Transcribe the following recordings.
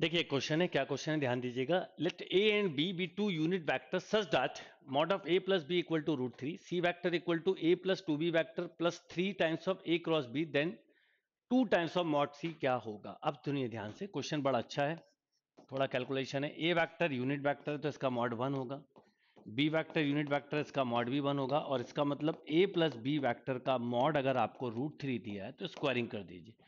देखिए क्वेश्चन है क्या क्वेश्चन है ध्यान दीजिएगा let A and B be two unit vector such that mod of A plus B equal to root three C vector equal to A plus two B vector plus three times of A cross B then two times of mod C क्या होगा अब सुनिए ध्यान से question बड़ा अच्छा है थोड़ा कैलकुलेशन है ए वैक्टर यूनिट वैक्टर तो इसका मॉड वन होगा बी वैक्टर यूनिट वैक्टर इसका मॉड भी वन होगा और इसका मतलब ए प्लस बी वैक्टर का मॉड अगर आपको रूट थ्री दिया है तो स्क्वायरिंग कर दीजिए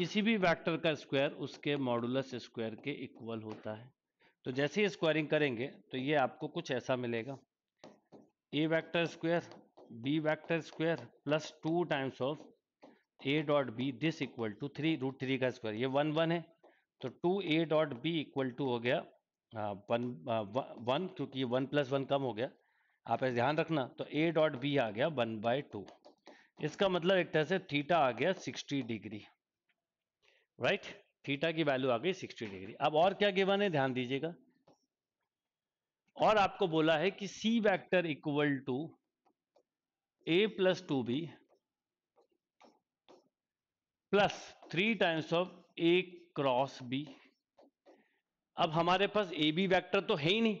किसी भी वेक्टर का स्क्वायर उसके मॉडुलस स्क्वायर के इक्वल होता है तो जैसे ही स्क्वायरिंग करेंगे तो ये आपको कुछ ऐसा मिलेगा A vector square B vector square plus two times of A dot B this equal to three root three का स्क्वायर ये वन वन है तो two A dot B equal to हो गया वन वन क्योंकि वन प्लस वन कम हो गया आप ऐसे ध्यान रखना तो ए डॉट बी आ गया वन बाय टू इसका मतलब एक तरह से थीटा आ गया सिक्सटी डिग्री राइट थीटा की वैल्यू आ गई 60 डिग्री अब और क्या गिवन है ध्यान दीजिएगा और आपको बोला है कि C vector equal to A plus two B plus three times of A cross B अब हमारे पास ए बी वैक्टर तो है ही नहीं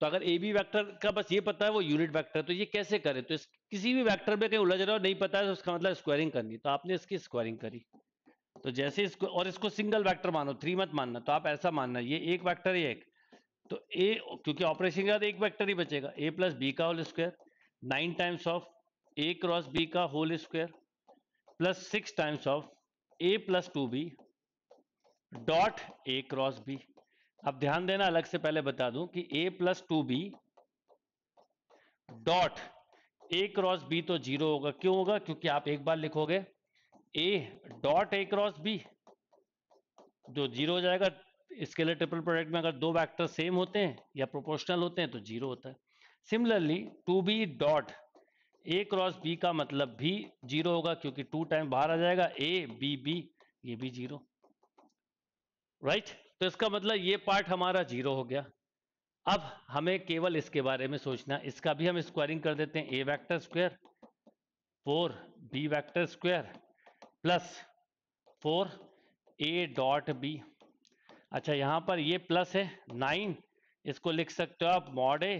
तो अगर ए बी वैक्टर का बस ये पता है वो यूनिट वैक्टर तो ये कैसे करे तो इस, किसी भी वैक्टर पे कहीं उलझ रहा हो नहीं पता है तो उसका मतलब स्क्वायरिंग करनी तो आपने इसकी स्क्वायरिंग करी तो जैसे इसको और इसको सिंगल वेक्टर मानो थ्री मत मानना तो आप ऐसा मानना ये एक वेक्टर ही एक तो ए क्योंकि ऑपरेशन के बाद एक वेक्टर ही बचेगा ए प्लस बी का whole square nine times of A cross B का whole square plus six times of A plus two B dot A cross B अब ध्यान देना अलग से पहले बता दूं कि A plus two B dot A cross B तो जीरो होगा क्यों होगा क्योंकि आप एक बार लिखोगे A dot A cross B जो जीरो हो जाएगा स्केलर ट्रिपल प्रोडक्ट में अगर दो वेक्टर सेम होते हैं या प्रोपोर्शनल होते हैं तो जीरो होता है similarly two B dot A cross B का मतलब भी जीरो होगा क्योंकि टू टाइम बाहर आ जाएगा ए बी बी ये भी जीरो राइट right? तो इसका मतलब ये पार्ट हमारा जीरो हो गया अब हमें केवल इसके बारे में सोचना इसका भी हम स्क्वायरिंग कर देते हैं A vector square four B vector square plus four A dot B अच्छा यहां पर ये प्लस है नाइन इसको लिख सकते हो आप mod A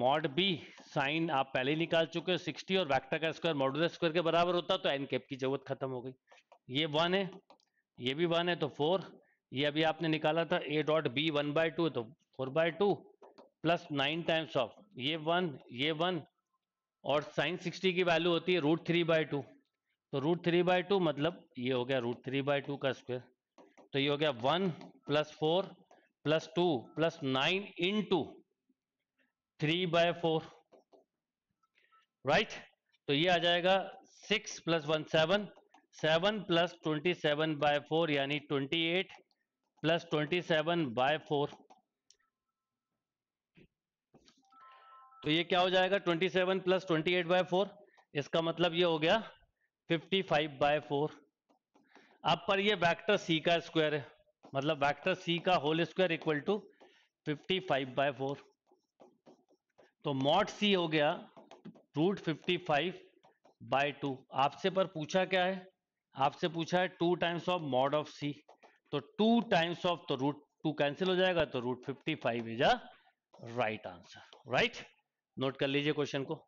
mod B sine आप पहले ही निकाल चुके हो सिक्सटी और वैक्टर का स्क्वायर मॉडुलर स्क्वायर के बराबर होता तो एन कैप की जरूरत खत्म हो गई ये वन है ये भी वन है तो फोर ये अभी आपने निकाला था A dot B one by two तो four by two plus nine times of ये वन ये वन और साइन सिक्सटी की वैल्यू होती है रूट थ्री बाय टू तो रूट थ्री बाय टू मतलब ये हो गया रूट थ्री बाय टू का स्क्वायर तो ये हो गया one plus four plus two plus nine into three by four right तो ये आ जाएगा six plus one seven seven plus twenty seven by four यानी twenty eight plus twenty seven by four तो ये क्या हो जाएगा twenty seven plus twenty eight by four इसका मतलब ये हो गया फिफ्टी फाइव बाय फोर अब पर ये वेक्टर सी का स्क्वायर है मतलब वेक्टर सी का whole square equal to fifty five by four तो मॉट सी हो गया root fifty five by two आपसे पर पूछा क्या है आपसे पूछा है two times of mod of C तो टू टाइम्स ऑफ तो रूट टू कैंसिल हो जाएगा तो root fifty five is a right answer right note कर लीजिए क्वेश्चन को